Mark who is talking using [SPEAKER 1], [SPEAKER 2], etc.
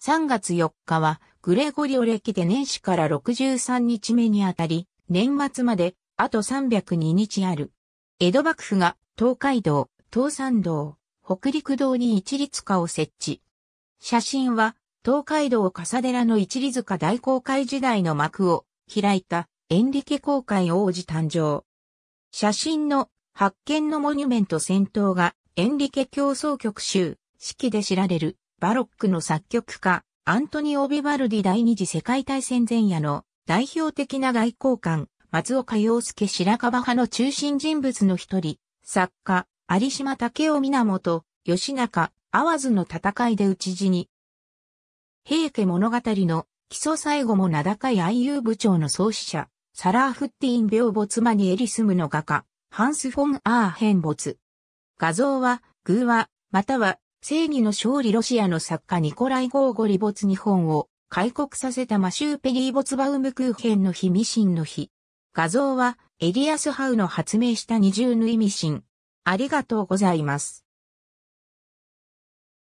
[SPEAKER 1] 3月4日はグレゴリオ歴で年始から63日目にあたり、年末まであと302日ある。江戸幕府が東海道、東山道、北陸道に一律化を設置。写真は東海道笠寺の一里塚大航海時代の幕を開いたエンリケ航海王子誕生。写真の発見のモニュメント戦闘がエンリケ競争局州式で知られるバロックの作曲家、アントニオ・ビバルディ第二次世界大戦前夜の代表的な外交官、松岡洋介白樺派の中心人物の一人、作家、有島武雄源、吉中、わ津の戦いで討ち死に。平家物語の基礎最後も名高い愛友部長の創始者、サラーフッティン病没マニエリスムの画家、ハンス・フォン・アーヘン没。画像は、偶話、または正義の勝利ロシアの作家ニコライ・ゴーゴリ没日本を開国させたマシューペリー・ボツバウムクーヘンの日ミシンの日。画像はエリアス・ハウの発明した二重縫いミシン。あり
[SPEAKER 2] がとうございます。